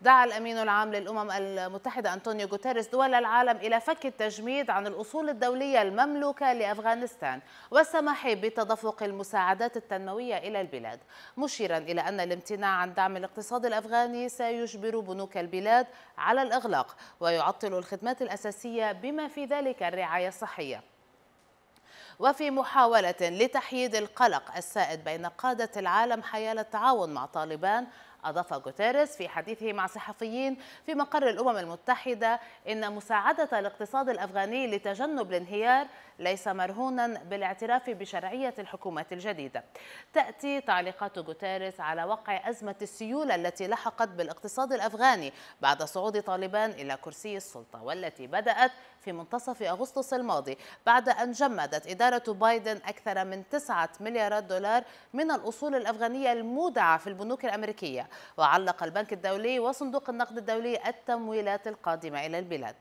دعا الأمين العام للأمم المتحدة أنطونيو غوتيريس دول العالم إلى فك التجميد عن الأصول الدولية المملوكة لأفغانستان والسماح بتدفق المساعدات التنموية إلى البلاد مشيرا إلى أن الامتناع عن دعم الاقتصاد الأفغاني سيجبر بنوك البلاد على الإغلاق ويعطل الخدمات الأساسية بما في ذلك الرعاية الصحية وفي محاولة لتحييد القلق السائد بين قادة العالم حيال التعاون مع طالبان أضاف غوتيريس في حديثه مع صحفيين في مقر الأمم المتحدة إن مساعدة الاقتصاد الأفغاني لتجنب الانهيار ليس مرهونا بالاعتراف بشرعية الحكومة الجديدة تأتي تعليقات غوتيريس على وقع أزمة السيولة التي لحقت بالاقتصاد الأفغاني بعد صعود طالبان إلى كرسي السلطة والتي بدأت في منتصف أغسطس الماضي بعد أن جمدت إدارة بايدن أكثر من 9 مليارات دولار من الأصول الأفغانية المودعة في البنوك الأمريكية وعلق البنك الدولي وصندوق النقد الدولي التمويلات القادمة إلى البلاد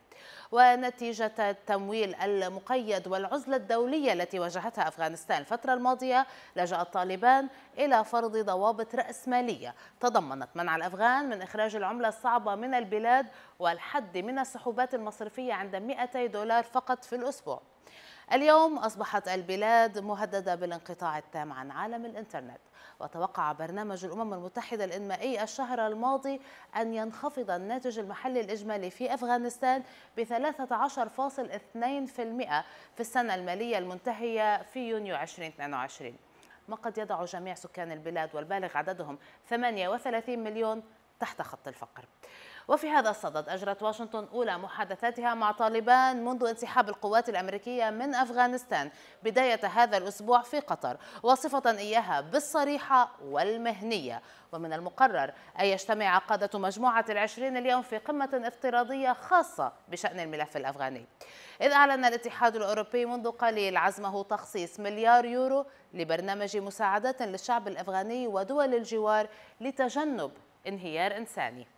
ونتيجة التمويل المقيد والعزلة الدولية التي واجهتها أفغانستان الفترة الماضية لجأ الطالبان إلى فرض ضوابط رأسمالية تضمنت منع الأفغان من إخراج العملة الصعبة من البلاد والحد من السحوبات المصرفية عند 200 دولار فقط في الأسبوع اليوم أصبحت البلاد مهددة بالانقطاع التام عن عالم الإنترنت وتوقع برنامج الأمم المتحدة الإنمائي الشهر الماضي أن ينخفض الناتج المحلي الإجمالي في أفغانستان ب 13.2% في السنة المالية المنتهية في يونيو 2022 ما قد يضع جميع سكان البلاد والبالغ عددهم 38 مليون تحت خط الفقر وفي هذا الصدد أجرت واشنطن أولى محادثاتها مع طالبان منذ انسحاب القوات الأمريكية من أفغانستان بداية هذا الأسبوع في قطر وصفة إياها بالصريحة والمهنية ومن المقرر أن يجتمع قادة مجموعة العشرين اليوم في قمة افتراضية خاصة بشأن الملف الأفغاني إذ أعلن الاتحاد الأوروبي منذ قليل عزمه تخصيص مليار يورو لبرنامج مساعدات للشعب الأفغاني ودول الجوار لتجنب انهيار إنساني